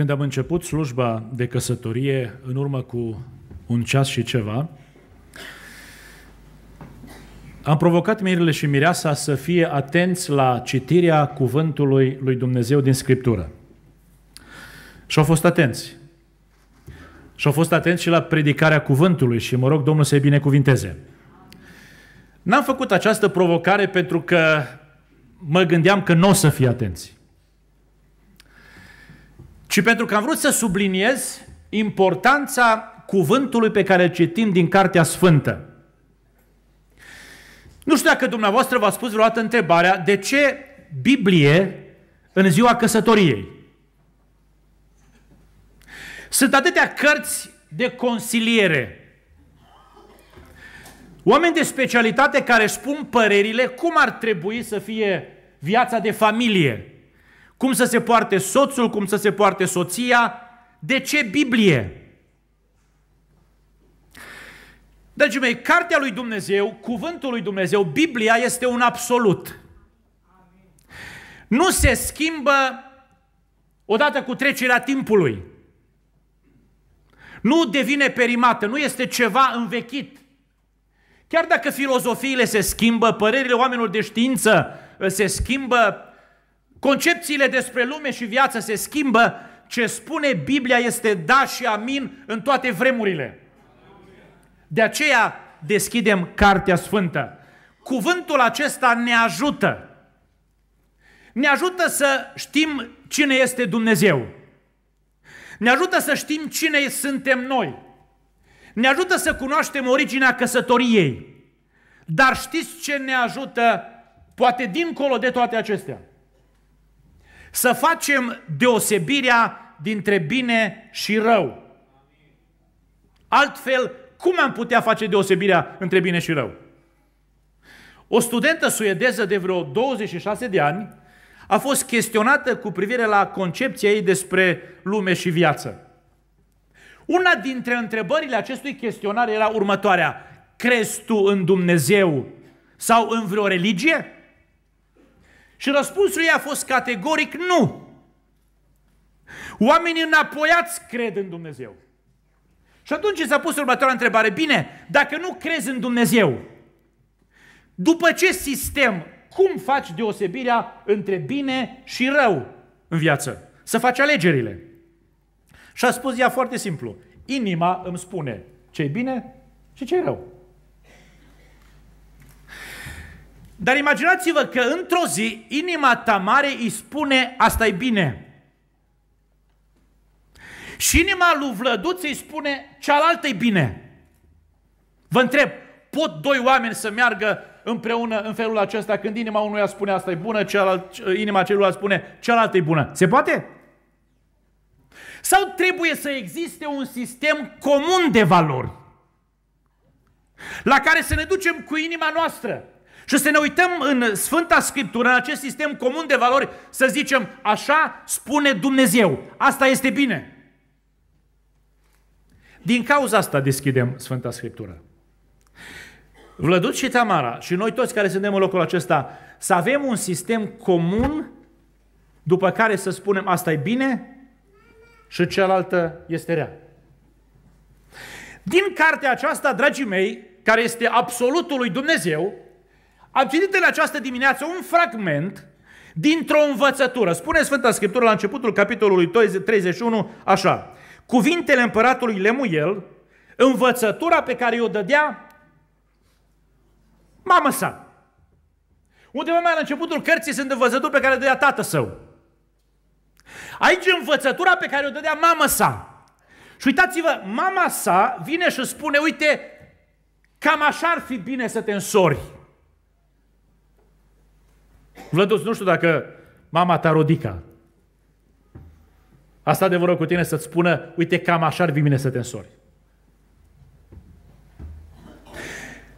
Când am început slujba de căsătorie, în urmă cu un ceas și ceva, am provocat Mirile și Mireasa să fie atenți la citirea cuvântului lui Dumnezeu din Scriptură. Și au fost atenți. Și au fost atenți și la predicarea cuvântului și mă rog Domnul să-i binecuvinteze. N-am făcut această provocare pentru că mă gândeam că nu o să fie atenți ci pentru că am vrut să subliniez importanța cuvântului pe care îl citim din Cartea Sfântă. Nu știu dacă dumneavoastră v-a spus vreodată întrebarea de ce Biblie în ziua căsătoriei. Sunt atâtea cărți de consiliere. Oameni de specialitate care spun părerile cum ar trebui să fie viața de familie, cum să se poarte soțul, cum să se poarte soția. De ce Biblie? Dragii mei, cartea lui Dumnezeu, cuvântul lui Dumnezeu, Biblia este un absolut. Nu se schimbă odată cu trecerea timpului. Nu devine perimată, nu este ceva învechit. Chiar dacă filozofiile se schimbă, părerile oamenilor de știință uh, se schimbă, Concepțiile despre lume și viață se schimbă. Ce spune Biblia este da și amin în toate vremurile. De aceea deschidem Cartea Sfântă. Cuvântul acesta ne ajută. Ne ajută să știm cine este Dumnezeu. Ne ajută să știm cine suntem noi. Ne ajută să cunoaștem originea căsătoriei. Dar știți ce ne ajută, poate dincolo de toate acestea? Să facem deosebirea dintre bine și rău. Altfel, cum am putea face deosebirea între bine și rău? O studentă suedeză de vreo 26 de ani a fost chestionată cu privire la concepția ei despre lume și viață. Una dintre întrebările acestui chestionar era următoarea. Crezi tu în Dumnezeu sau în vreo religie? Și răspunsul ei a fost categoric nu. Oamenii înapoiați cred în Dumnezeu. Și atunci s-a pus următoarea întrebare. Bine, dacă nu crezi în Dumnezeu, după ce sistem, cum faci deosebirea între bine și rău în viață? Să faci alegerile. Și a spus ea foarte simplu. Inima îmi spune ce e bine și ce e rău. Dar imaginați-vă că într-o zi inima ta mare îi spune asta e bine. Și inima lui Vlăduț îi spune cealaltă e bine. Vă întreb, pot doi oameni să meargă împreună în felul acesta când inima unuia spune asta e bună, cealalt, inima celuilalt spune cealaltă e bună? Se poate? Sau trebuie să existe un sistem comun de valori la care să ne ducem cu inima noastră? Și să ne uităm în Sfânta Scriptură, în acest sistem comun de valori, să zicem, așa spune Dumnezeu. Asta este bine. Din cauza asta deschidem Sfânta Scriptură. Vlăduț și Tamara și noi toți care suntem în locul acesta, să avem un sistem comun după care să spunem asta e bine și cealaltă este rea. Din cartea aceasta, dragii mei, care este absolutul lui Dumnezeu, am citit în această dimineață un fragment dintr-o învățătură. Spune Sfânta Scriptură la începutul capitolului 31 așa. Cuvintele împăratului Lemuel, învățătura pe care o dădea mamă sa. Undeva mai la începutul cărții sunt învățături pe care o dădea tată său. Aici învățătura pe care o dădea mama sa. Și uitați-vă, mama sa vine și spune, uite, cam așa ar fi bine să te însori. Vlăduț, nu știu dacă mama ta Rodica a stat de vorbă cu tine să-ți spună, uite, cam așa ar fi bine să te însori.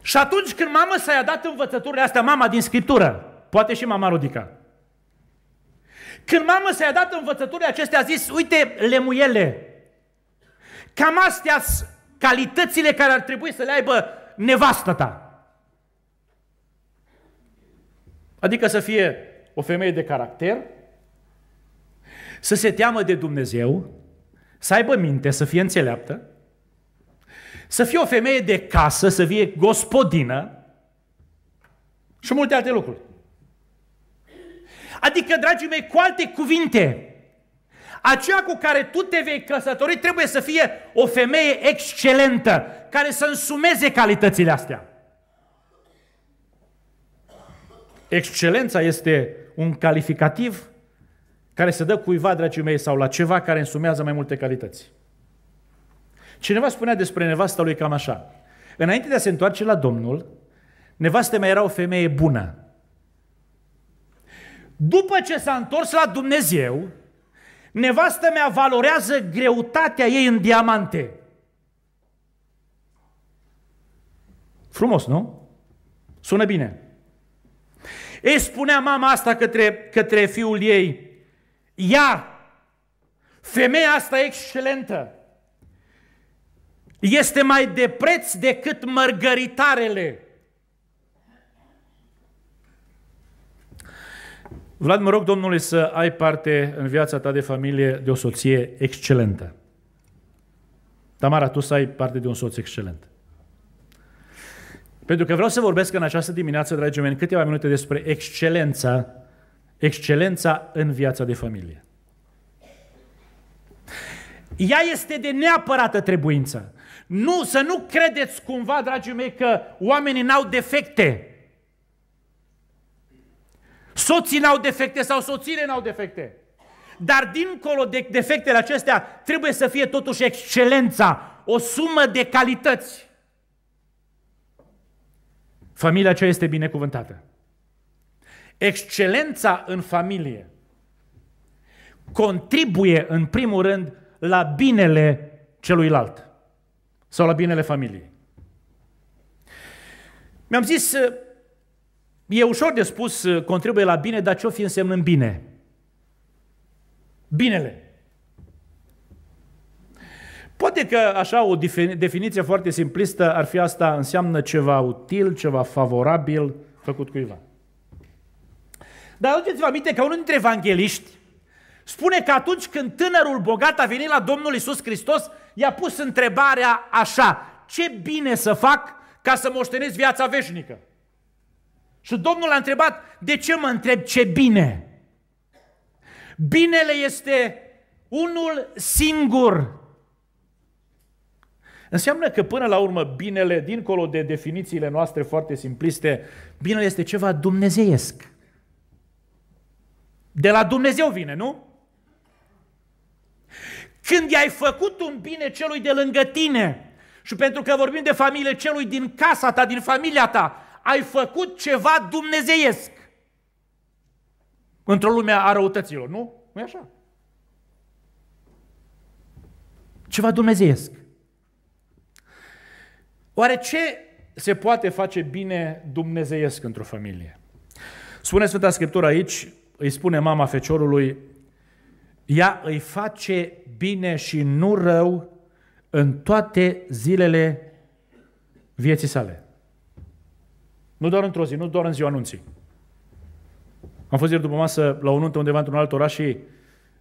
Și atunci când mama s a dat învățăturile astea, mama din Scriptură, poate și mama Rodica, când mama s a dat învățăturile acestea, a zis, uite, lemuiele, cam astea calitățile care ar trebui să le aibă nevastă ta. Adică să fie o femeie de caracter, să se teamă de Dumnezeu, să aibă minte, să fie înțeleaptă, să fie o femeie de casă, să fie gospodină și multe alte lucruri. Adică, dragii mei, cu alte cuvinte, aceea cu care tu te vei căsători trebuie să fie o femeie excelentă, care să însumeze calitățile astea. Excelența este un calificativ care se dă cuiva, dragii mei, sau la ceva care însumează mai multe calități. Cineva spunea despre nevasta lui cam așa. Înainte de a se întoarce la Domnul, nevastă mea era o femeie bună. După ce s-a întors la Dumnezeu, nevastă mea valorează greutatea ei în diamante. Frumos, nu? Sună bine. Ei, spunea mama asta către, către fiul ei, ea, femeia asta excelentă, este mai de preț decât mărgăritarele. Vlad, mă rog, Domnule, să ai parte în viața ta de familie de o soție excelentă. Tamara, tu să ai parte de un soț excelent. Pentru că vreau să vorbesc în această dimineață, dragi oameni, câteva minute despre excelența, excelența în viața de familie. Ea este de neapărată trebuință. Nu, să nu credeți cumva, dragii mei, că oamenii n-au defecte. Soții n-au defecte sau soțiile n-au defecte. Dar dincolo de defectele acestea, trebuie să fie totuși excelența, o sumă de calități. Familia aceea este binecuvântată. Excelența în familie contribuie în primul rând la binele celuilalt sau la binele familiei. Mi-am zis, e ușor de spus, contribuie la bine, dar ce-o fi însemnând bine? Binele. Poate că așa o definiție foarte simplistă ar fi asta înseamnă ceva util, ceva favorabil făcut cuiva. Dar aduceți-vă aminte că unul dintre evangeliști spune că atunci când tânărul bogat a venit la Domnul Isus Hristos, i-a pus întrebarea așa, ce bine să fac ca să moștenesc viața veșnică? Și Domnul a întrebat, de ce mă întreb ce bine? Binele este unul singur, Înseamnă că până la urmă binele, dincolo de definițiile noastre foarte simpliste, binele este ceva dumnezeiesc. De la Dumnezeu vine, nu? Când i-ai făcut un bine celui de lângă tine și pentru că vorbim de familie, celui din casa ta, din familia ta, ai făcut ceva dumnezeiesc. Într-o lume a răutăților, nu? nu e așa? Ceva dumnezeiesc. Oare ce se poate face bine dumnezeiesc într-o familie? Spune Sfânta Scriptură aici, îi spune mama feciorului, ea îi face bine și nu rău în toate zilele vieții sale. Nu doar într-o zi, nu doar în ziua anunții. Am fost ieri după masă la o nuntă undeva într-un alt oraș și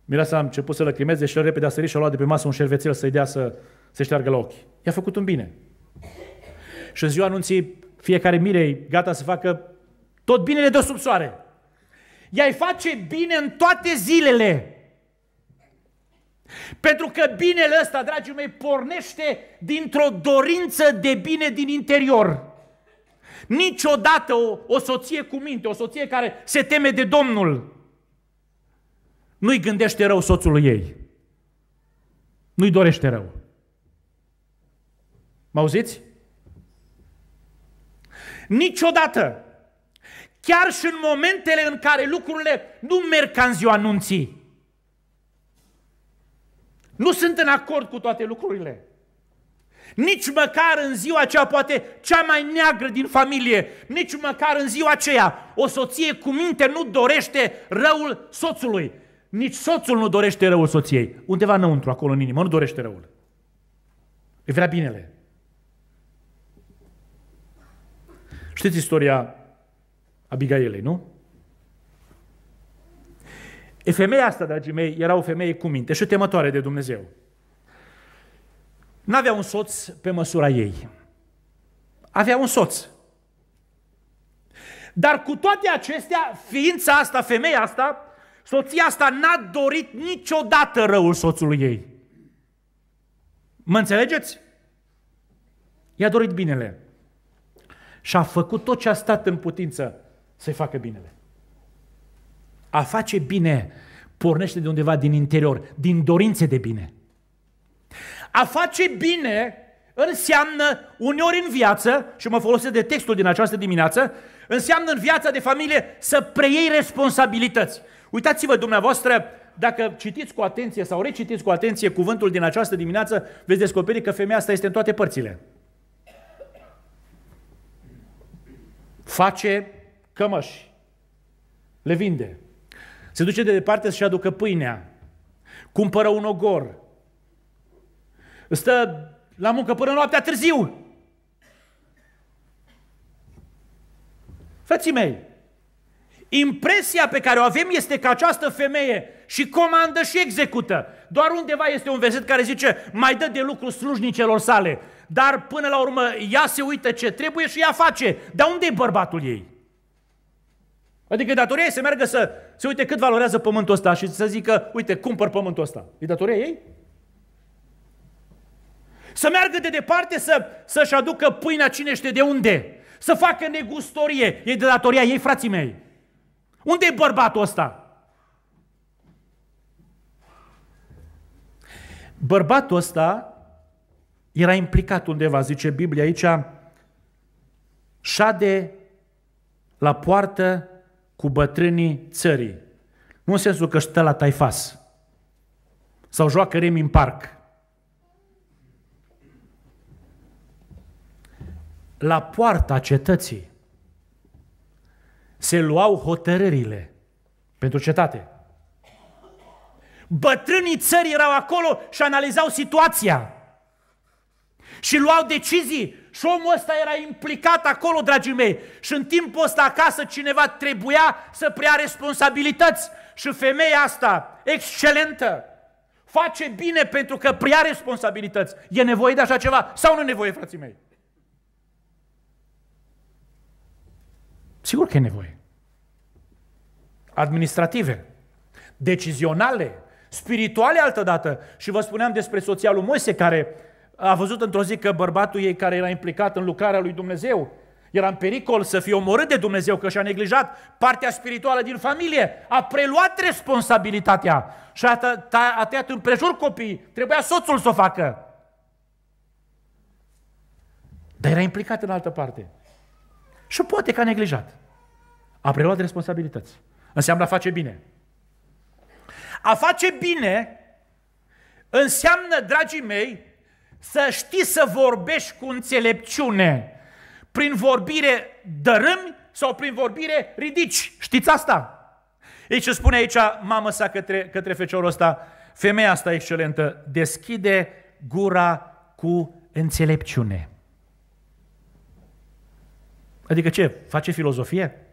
mireasa a început să lăcrimeze și el repede a sărit și a luat de pe masă un șervețel să-i dea să se șteargă la ochi. I-a făcut un bine. Și în ziua anunții, fiecare mirei gata să facă tot binele de sub soare. Ea îi face bine în toate zilele. Pentru că binele ăsta, dragii mei, pornește dintr-o dorință de bine din interior. Niciodată o, o soție cu minte, o soție care se teme de Domnul, nu-i gândește rău soțului ei. Nu-i dorește rău. Mă auziți? Niciodată, chiar și în momentele în care lucrurile nu merg ca în ziua anunții, nu sunt în acord cu toate lucrurile. Nici măcar în ziua aceea, poate cea mai neagră din familie, nici măcar în ziua aceea, o soție cu minte nu dorește răul soțului. Nici soțul nu dorește răul soției. Undeva înăuntru, acolo în inimă, nu dorește răul. Îi vrea binele. Știți istoria Abigailei, nu? E femeia asta, dragii mei, era o femeie cu minte și temătoare de Dumnezeu. N-avea un soț pe măsura ei. Avea un soț. Dar cu toate acestea, ființa asta, femeia asta, soția asta n-a dorit niciodată răul soțului ei. Mă înțelegeți? I-a dorit binele și a făcut tot ce a stat în putință să-i facă binele. A face bine pornește de undeva din interior, din dorințe de bine. A face bine înseamnă uneori în viață, și mă folosesc de textul din această dimineață, înseamnă în viața de familie să preiei responsabilități. Uitați-vă dumneavoastră, dacă citiți cu atenție sau recitiți cu atenție cuvântul din această dimineață, veți descoperi că femeia asta este în toate părțile. face cămăși, le vinde. Se duce de departe să-și aducă pâinea, cumpără un ogor, stă la muncă până noaptea târziu. Frații mei, impresia pe care o avem este că această femeie și comandă și execută. Doar undeva este un verset care zice, mai dă de lucru slujnicelor sale dar până la urmă ea se uită ce trebuie și ea face. Dar unde e bărbatul ei? Adică datoria ei să meargă să se uite cât valorează pământul ăsta și să zică, uite, cumpăr pământul ăsta. E datoria ei? Să meargă de departe să, să-și aducă pâinea cine știe de unde. Să facă negustorie. E de datoria ei, frații mei. Unde e bărbatul ăsta? Bărbatul ăsta era implicat undeva, zice Biblia aici, șade la poartă cu bătrânii țării. Nu în sensul că stă la taifas sau joacă remi în parc. La poarta cetății se luau hotărârile pentru cetate. Bătrânii țării erau acolo și analizau situația și luau decizii. Și omul ăsta era implicat acolo, dragii mei. Și în timpul ăsta acasă cineva trebuia să preia responsabilități. Și femeia asta, excelentă, face bine pentru că preia responsabilități. E nevoie de așa ceva sau nu nevoie, frații mei? Sigur că e nevoie. Administrative, decizionale, spirituale altădată. Și vă spuneam despre soția lui Moise care a văzut într-o zi că bărbatul ei care era implicat în lucrarea lui Dumnezeu era în pericol să fie omorât de Dumnezeu că și-a neglijat partea spirituală din familie, a preluat responsabilitatea și a, t- a tăiat împrejur copiii, trebuia soțul să o facă. Dar era implicat în altă parte. Și poate că a neglijat. A preluat responsabilități. Înseamnă a face bine. A face bine înseamnă, dragii mei, să știi să vorbești cu înțelepciune. Prin vorbire dărâmi sau prin vorbire ridici. Știți asta? Ei ce spune aici mamă sa către, către feciorul ăsta, femeia asta excelentă, deschide gura cu înțelepciune. Adică ce? Face filozofie?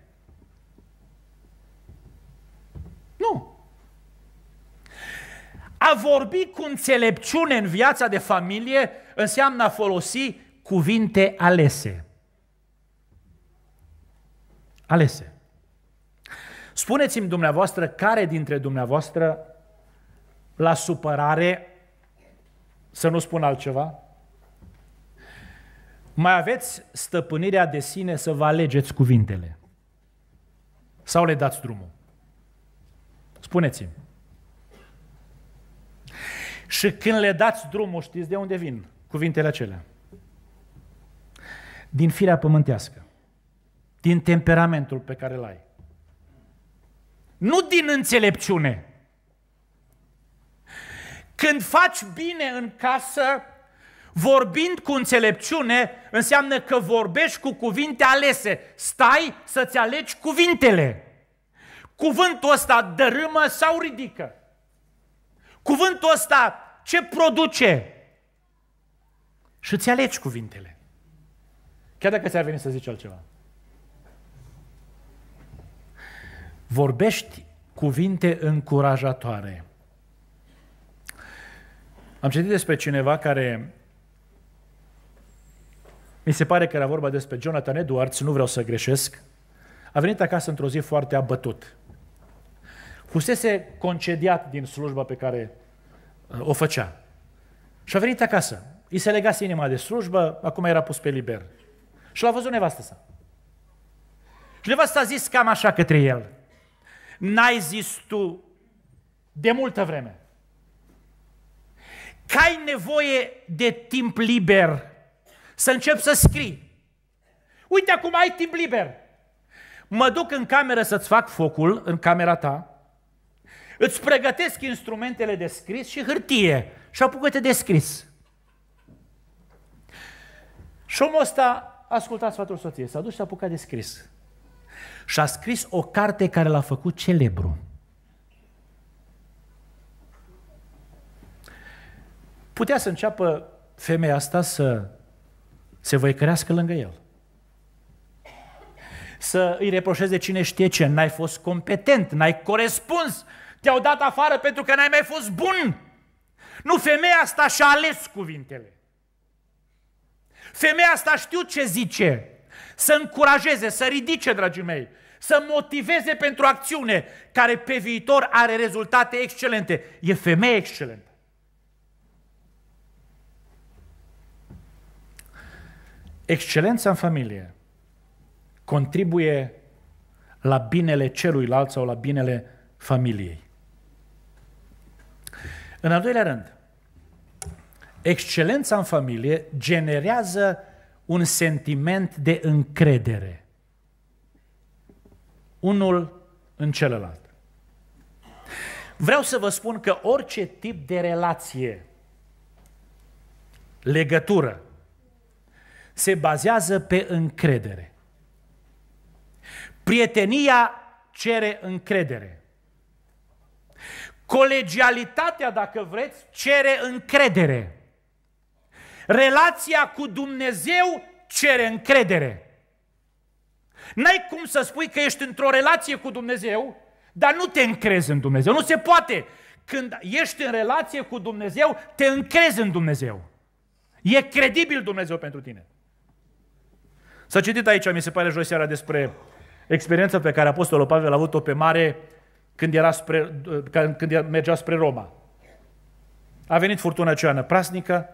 A vorbi cu înțelepciune în viața de familie înseamnă a folosi cuvinte alese. Alese. Spuneți-mi dumneavoastră care dintre dumneavoastră la supărare, să nu spun altceva, mai aveți stăpânirea de sine să vă alegeți cuvintele? Sau le dați drumul? Spuneți-mi. Și când le dați drumul, știți de unde vin cuvintele acelea? Din firea pământească, din temperamentul pe care îl ai. Nu din înțelepciune. Când faci bine în casă, vorbind cu înțelepciune, înseamnă că vorbești cu cuvinte alese. Stai să-ți alegi cuvintele. Cuvântul ăsta dărâmă sau ridică? Cuvântul ăsta ce produce? Și îți alegi cuvintele. Chiar dacă ți-ar veni să zici altceva. Vorbești cuvinte încurajatoare. Am citit despre cineva care mi se pare că era vorba despre Jonathan Edwards, nu vreau să greșesc, a venit acasă într-o zi foarte abătut fusese concediat din slujba pe care uh, o făcea. Și a venit acasă. I se legase inima de slujbă, acum era pus pe liber. Și l-a văzut nevastă sa. Și nevastă a zis cam așa către el. N-ai zis tu de multă vreme că ai nevoie de timp liber să încep să scrii. Uite acum ai timp liber. Mă duc în cameră să-ți fac focul, în camera ta, Îți pregătesc instrumentele de scris și hârtie și apucă-te de scris. Și omul ăsta asculta sfatul soției, s-a dus și a apucat de scris. Și a scris o carte care l-a făcut celebru. Putea să înceapă femeia asta să se văicărească lângă el. Să îi reproșeze cine știe ce, n-ai fost competent, n-ai corespuns te-au dat afară pentru că n-ai mai fost bun. Nu, femeia asta și-a ales cuvintele. Femeia asta știu ce zice. Să încurajeze, să ridice, dragii mei, să motiveze pentru acțiune care pe viitor are rezultate excelente. E femeie excelentă. Excelența în familie contribuie la binele celuilalt sau la binele familiei. În al doilea rând, excelența în familie generează un sentiment de încredere. Unul în celălalt. Vreau să vă spun că orice tip de relație, legătură, se bazează pe încredere. Prietenia cere încredere. Colegialitatea, dacă vreți, cere încredere. Relația cu Dumnezeu cere încredere. N-ai cum să spui că ești într-o relație cu Dumnezeu, dar nu te încrezi în Dumnezeu. Nu se poate. Când ești în relație cu Dumnezeu, te încrezi în Dumnezeu. E credibil Dumnezeu pentru tine. S-a citit aici, mi se pare, joi seara, despre experiența pe care Apostolul Pavel a avut-o pe mare când, era spre, când mergea spre Roma. A venit furtuna aceea prasnică,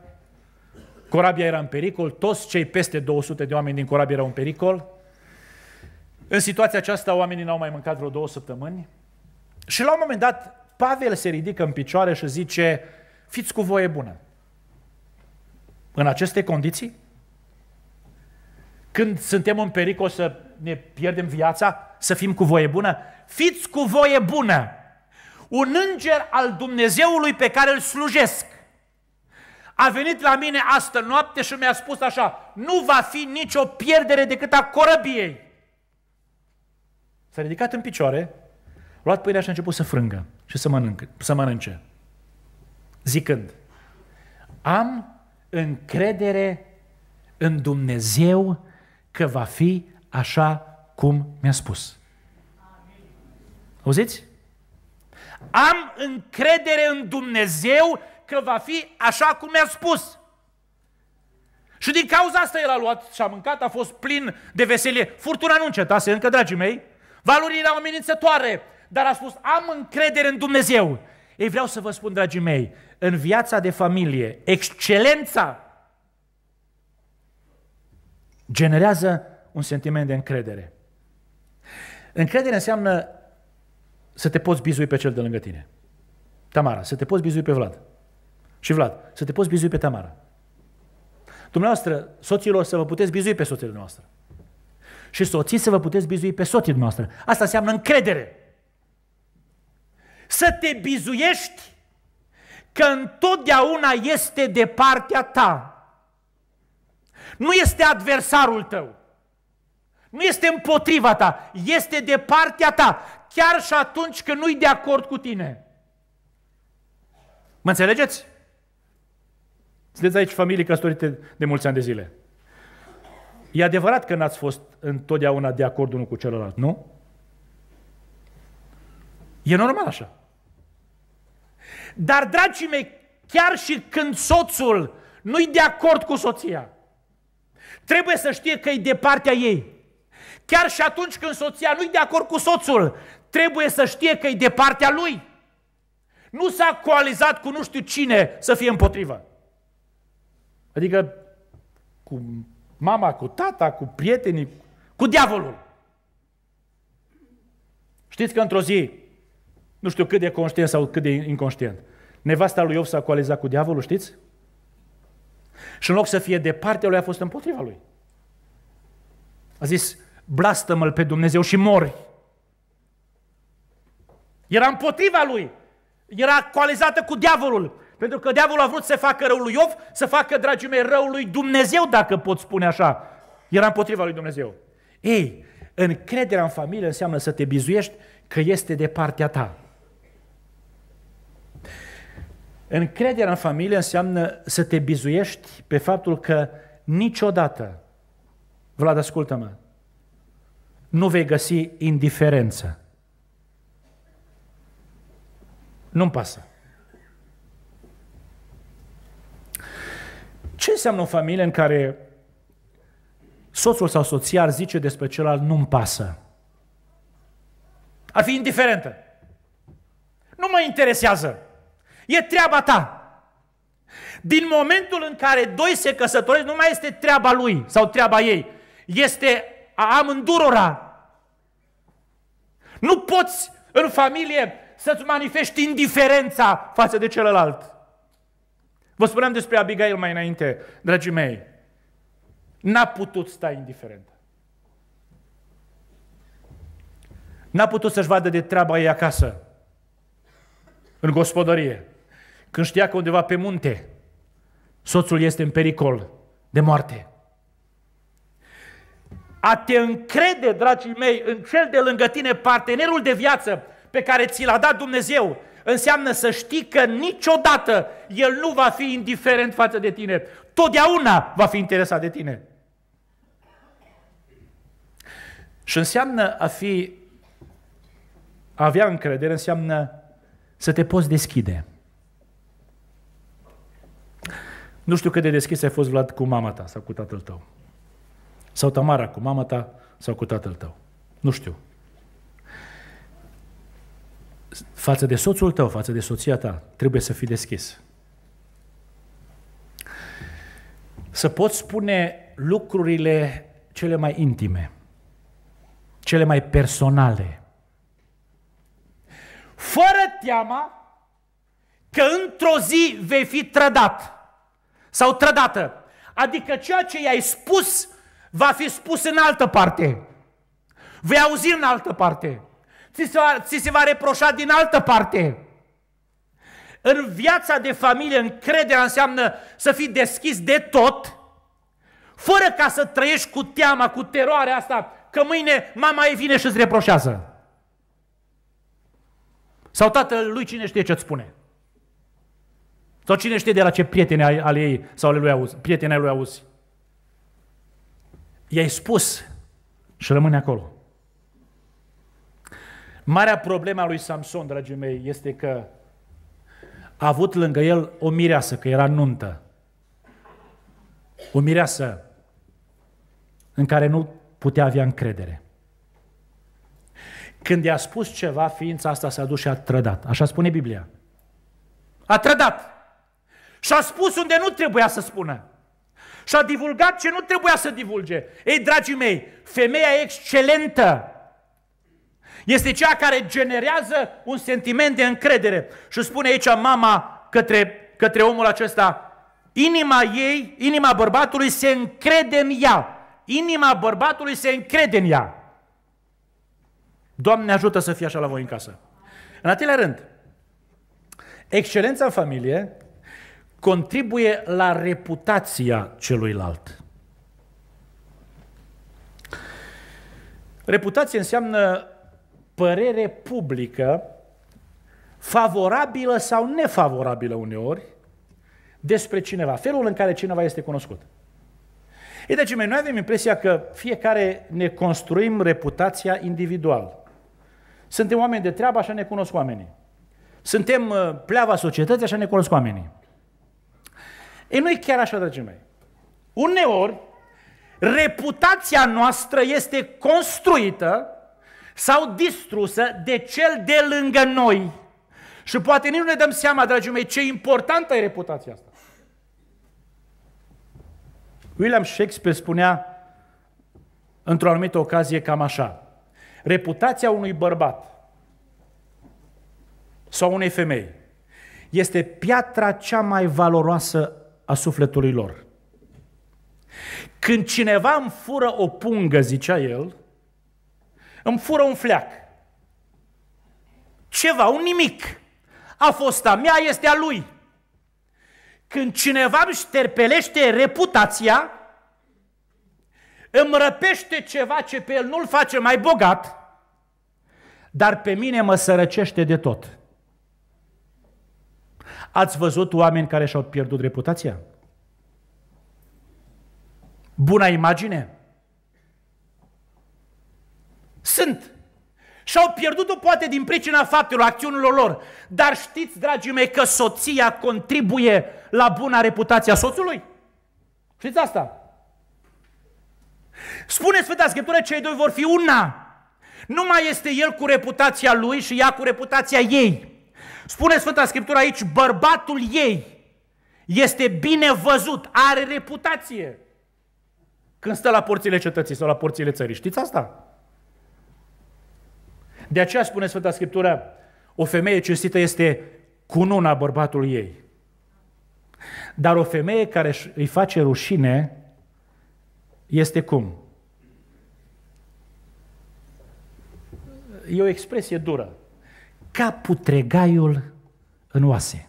corabia era în pericol, toți cei peste 200 de oameni din corabie erau în pericol. În situația aceasta oamenii n-au mai mâncat vreo două săptămâni și la un moment dat Pavel se ridică în picioare și zice, fiți cu voie bună. În aceste condiții, când suntem în pericol să ne pierdem viața, să fim cu voie bună? Fiți cu voie bună! Un înger al Dumnezeului pe care îl slujesc a venit la mine astă noapte și mi-a spus așa, nu va fi nicio pierdere decât a corăbiei. S-a ridicat în picioare, luat pâinea și a început să frângă și să, mănâncă, să mănânce. Zicând, am încredere în Dumnezeu că va fi așa cum mi-a spus. Auziți? Am încredere în Dumnezeu că va fi așa cum mi-a spus. Și din cauza asta el a luat și a mâncat, a fost plin de veselie. Furtuna nu încetase încă, dragii mei. Valurile erau amenințătoare, dar a spus, am încredere în Dumnezeu. Ei, vreau să vă spun, dragii mei, în viața de familie, excelența generează un sentiment de încredere. Încredere înseamnă să te poți bizui pe cel de lângă tine. Tamara, să te poți bizui pe Vlad. Și Vlad, să te poți bizui pe Tamara. Dumneavoastră, soților, să vă puteți bizui pe soțile noastre. Și soții să vă puteți bizui pe soții noastre. Asta înseamnă încredere. Să te bizuiești că întotdeauna este de partea ta. Nu este adversarul tău. Nu este împotriva ta, este de partea ta, chiar și atunci când nu-i de acord cu tine. Mă înțelegeți? Sunteți aici familii căsătorite de mulți ani de zile. E adevărat că n-ați fost întotdeauna de acord unul cu celălalt, nu? E normal așa. Dar, dragii mei, chiar și când soțul nu-i de acord cu soția, trebuie să știe că e de partea ei. Chiar și atunci când soția nu-i de acord cu soțul, trebuie să știe că e de partea lui. Nu s-a coalizat cu nu știu cine să fie împotrivă. Adică cu mama, cu tata, cu prietenii, cu diavolul. Știți că într-o zi, nu știu cât de conștient sau cât de inconștient, nevasta lui Iov s-a coalizat cu diavolul, știți? Și în loc să fie de partea lui, a fost împotriva lui. A zis, blastămă pe Dumnezeu și mori. Era împotriva lui. Era coalizată cu diavolul. Pentru că diavolul a vrut să facă răul lui Iov, să facă, dragii mei, răul lui Dumnezeu, dacă pot spune așa. Era împotriva lui Dumnezeu. Ei, încrederea în familie înseamnă să te bizuiești că este de partea ta. Încrederea în familie înseamnă să te bizuiești pe faptul că niciodată, Vlad, ascultă-mă, nu vei găsi indiferență. Nu-mi pasă. Ce înseamnă o familie în care soțul sau soția ar zice despre celălalt nu-mi pasă? Ar fi indiferentă. Nu mă interesează. E treaba ta. Din momentul în care doi se căsătoresc, nu mai este treaba lui sau treaba ei. Este a amândurora. Nu poți în familie să-ți manifesti indiferența față de celălalt. Vă spuneam despre Abigail mai înainte, dragii mei. N-a putut sta indiferent. N-a putut să-și vadă de treaba ei acasă, în gospodărie. Când știa că undeva pe munte, soțul este în pericol de moarte a te încrede, dragii mei, în cel de lângă tine, partenerul de viață pe care ți l-a dat Dumnezeu, înseamnă să știi că niciodată el nu va fi indiferent față de tine. Totdeauna va fi interesat de tine. Și înseamnă a fi, a avea încredere, înseamnă să te poți deschide. Nu știu cât de deschis ai fost, Vlad, cu mama ta sau cu tatăl tău. Sau Tamara cu mama ta sau cu tatăl tău. Nu știu. Față de soțul tău, față de soția ta, trebuie să fii deschis. Să poți spune lucrurile cele mai intime, cele mai personale, fără teama că într-o zi vei fi trădat sau trădată. Adică ceea ce i-ai spus va fi spus în altă parte. Vei auzi în altă parte. Ți se va, ți se va reproșa din altă parte. În viața de familie, încrederea înseamnă să fii deschis de tot, fără ca să trăiești cu teama, cu teroarea asta, că mâine mama e vine și îți reproșează. Sau tatăl lui cine știe ce ți spune. Sau cine știe de la ce prieteni ale ei sau ale lui auzi, prieteni ale lui auzi i-ai spus și rămâne acolo. Marea problema lui Samson, dragii mei, este că a avut lângă el o mireasă, că era nuntă. O mireasă în care nu putea avea încredere. Când i-a spus ceva, ființa asta s-a dus și a trădat. Așa spune Biblia. A trădat! Și a spus unde nu trebuia să spună. S-a divulgat ce nu trebuia să divulge. Ei, dragii mei, femeia excelentă este cea care generează un sentiment de încredere. Și spune aici mama către, către omul acesta, inima ei, inima bărbatului se încrede în ea. Inima bărbatului se încrede în ea. Doamne ajută să fie așa la voi în casă. În al rând, excelența în familie contribuie la reputația celuilalt. Reputație înseamnă părere publică, favorabilă sau nefavorabilă uneori, despre cineva, felul în care cineva este cunoscut. Ei, deci, noi avem impresia că fiecare ne construim reputația individual. Suntem oameni de treabă, așa ne cunosc oamenii. Suntem uh, pleava societății, așa ne cunosc oamenii. E nu e chiar așa, dragii mei. Uneori, reputația noastră este construită sau distrusă de cel de lângă noi. Și poate nici nu ne dăm seama, dragii mei, ce importantă e reputația asta. William Shakespeare spunea într-o anumită ocazie cam așa. Reputația unui bărbat sau unei femei este piatra cea mai valoroasă a sufletului lor. Când cineva îmi fură o pungă, zicea el, îmi fură un fleac. Ceva, un nimic. A fost a mea, este a lui. Când cineva îmi șterpelește reputația, îmi răpește ceva ce pe el nu-l face mai bogat, dar pe mine mă sărăcește de tot. Ați văzut oameni care și-au pierdut reputația? Buna imagine? Sunt. Și-au pierdut-o poate din pricina faptelor, acțiunilor lor. Dar știți, dragii mei, că soția contribuie la buna reputația soțului? Știți asta? Spune Sfânta Scriptură, cei doi vor fi una. Nu mai este el cu reputația lui și ea cu reputația ei. Spune Sfânta Scriptură aici, bărbatul ei este bine văzut, are reputație. Când stă la porțile cetății sau la porțile țării, știți asta? De aceea spune Sfânta Scriptură, o femeie cinstită este cununa bărbatului ei. Dar o femeie care îi face rușine este cum? E o expresie dură ca putregaiul în oase.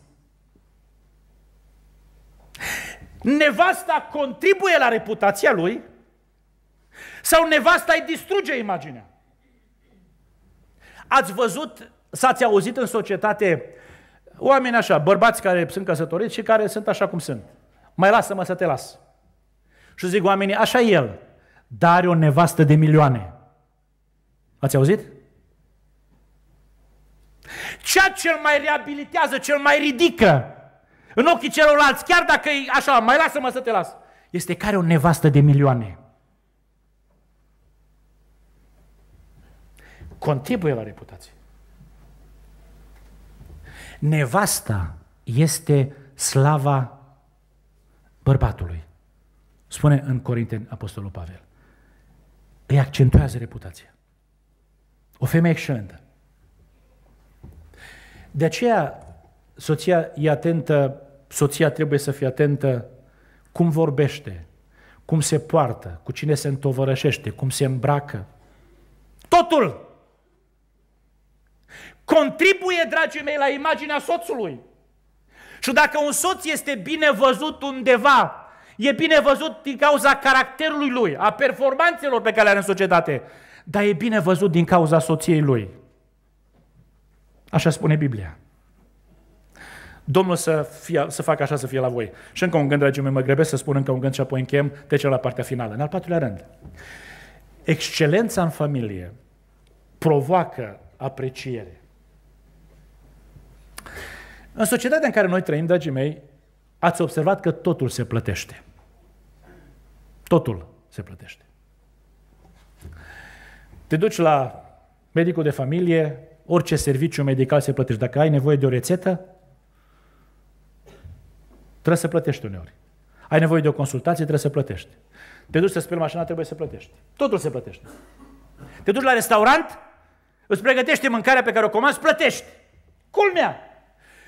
Nevasta contribuie la reputația lui sau nevasta îi distruge imaginea? Ați văzut, s-ați auzit în societate oameni așa, bărbați care sunt căsătoriți și care sunt așa cum sunt. Mai lasă-mă să te las. Și zic oamenii, așa el, dar are o nevastă de milioane. Ați auzit? ceea ce îl mai reabilitează, ce îl mai ridică în ochii celorlalți, chiar dacă e așa, mai lasă-mă să te las, este care o nevastă de milioane. Contribuie la reputație. Nevasta este slava bărbatului. Spune în Corinteni Apostolul Pavel. Îi accentuează reputația. O femeie excelentă. De aceea, soția e atentă, soția trebuie să fie atentă cum vorbește, cum se poartă, cu cine se întovărășește, cum se îmbracă. Totul! Contribuie, dragii mei, la imaginea soțului. Și dacă un soț este bine văzut undeva, e bine văzut din cauza caracterului lui, a performanțelor pe care le are în societate, dar e bine văzut din cauza soției lui. Așa spune Biblia. Domnul să, fie, să facă așa să fie la voi. Și încă un gând, dragii mei, mă grebesc să spun încă un gând și apoi închem, trecem la partea finală. În al patrulea rând, excelența în familie provoacă apreciere. În societatea în care noi trăim, dragii mei, ați observat că totul se plătește. Totul se plătește. Te duci la medicul de familie, orice serviciu medical se plătește. Dacă ai nevoie de o rețetă, trebuie să plătești uneori. Ai nevoie de o consultație, trebuie să plătești. Te duci să speli mașina, trebuie să plătești. Totul se plătește. Te duci la restaurant, îți pregătești mâncarea pe care o comanzi, plătești. Culmea!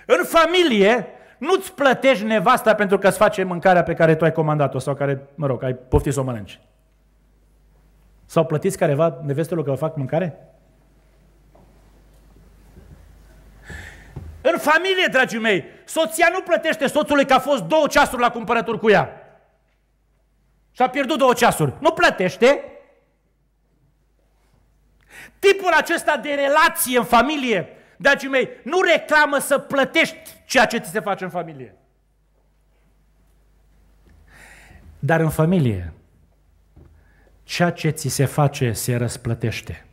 În familie, nu-ți plătești nevasta pentru că îți face mâncarea pe care tu ai comandat-o sau care, mă rog, ai poftit să o mănânci. Sau plătiți careva nevestelor că vă fac mâncare? În familie, dragii mei, soția nu plătește soțului că a fost două ceasuri la cumpărături cu ea. Și a pierdut două ceasuri. Nu plătește. Tipul acesta de relație în familie, dragii mei, nu reclamă să plătești ceea ce ți se face în familie. Dar în familie, ceea ce ți se face se răsplătește.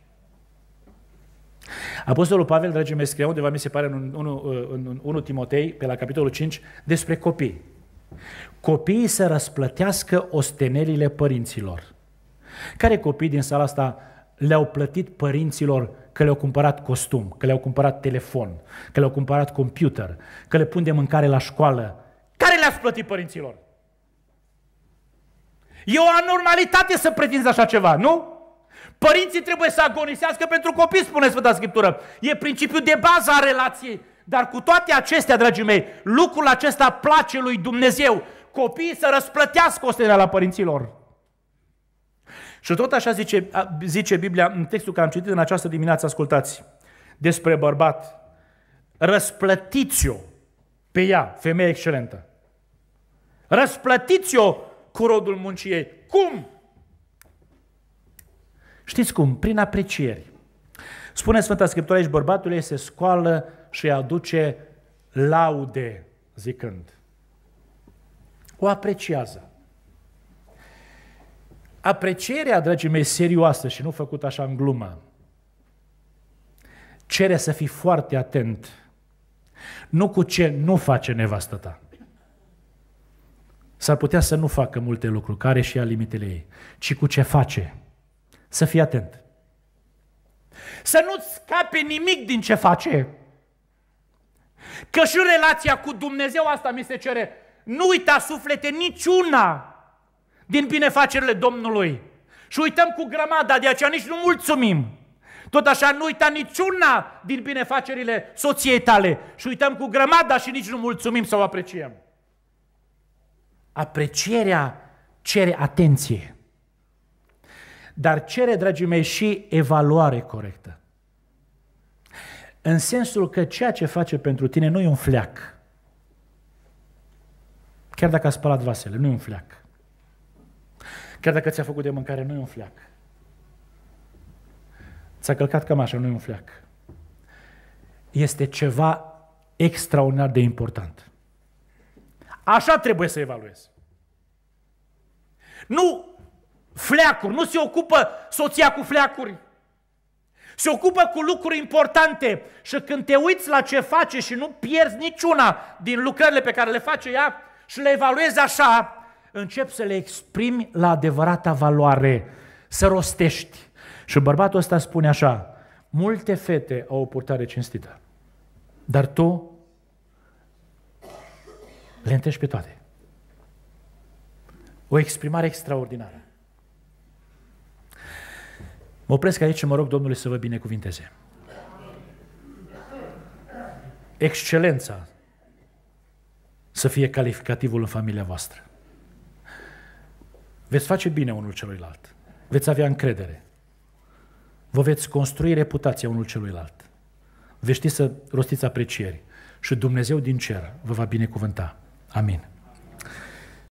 Apostolul Pavel, dragii mei, scria undeva, mi se pare, în 1, în 1 Timotei, pe la capitolul 5, despre copii. Copiii să răsplătească ostenelile părinților. Care copii din sala asta le-au plătit părinților că le-au cumpărat costum, că le-au cumpărat telefon, că le-au cumpărat computer, că le pun de mâncare la școală? Care le-ați plătit părinților? E o anormalitate să pretinzi așa ceva, nu? Părinții trebuie să agonisească pentru copii, spune Sfânta Scriptură. E principiul de bază a relației. Dar cu toate acestea, dragii mei, lucrul acesta place lui Dumnezeu. Copiii să răsplătească ostenea la părinților. Și tot așa zice, zice Biblia în textul care am citit în această dimineață, ascultați, despre bărbat. Răsplătiți-o pe ea, femeie excelentă. Răsplătiți-o cu rodul ei. Cum? Știți cum? Prin aprecieri. Spune Sfânta Scriptură aici, bărbatul ei se scoală și aduce laude, zicând. O apreciază. Aprecierea, dragii mei, serioasă și nu făcută așa în glumă, cere să fii foarte atent. Nu cu ce nu face nevastă ta. S-ar putea să nu facă multe lucruri, care și ea limitele ei, ci cu ce face să fii atent. Să nu-ți scape nimic din ce face. Că și relația cu Dumnezeu asta mi se cere. Nu uita suflete niciuna din binefacerile Domnului. Și uităm cu grămada, de aceea nici nu mulțumim. Tot așa nu uita niciuna din binefacerile soției tale și uităm cu grămada și nici nu mulțumim sau apreciem. Aprecierea cere atenție dar cere, dragii mei, și evaluare corectă. În sensul că ceea ce face pentru tine nu e un fleac. Chiar dacă a spălat vasele, nu e un fleac. Chiar dacă ți-a făcut de mâncare, nu e un fleac. Ți-a călcat cămașa, nu e un fleac. Este ceva extraordinar de important. Așa trebuie să evaluezi. Nu fleacuri, nu se ocupă soția cu fleacuri. Se ocupă cu lucruri importante și când te uiți la ce face și nu pierzi niciuna din lucrările pe care le face ea și le evaluezi așa, încep să le exprimi la adevărata valoare, să rostești. Și bărbatul ăsta spune așa, multe fete au o purtare cinstită, dar tu le întești pe toate. O exprimare extraordinară. Mă opresc aici și mă rog Domnului să vă binecuvinteze. Excelența să fie calificativul în familia voastră. Veți face bine unul celuilalt. Veți avea încredere. Vă veți construi reputația unul celuilalt. Veți ști să rostiți aprecieri. Și Dumnezeu din cer vă va binecuvânta. Amin.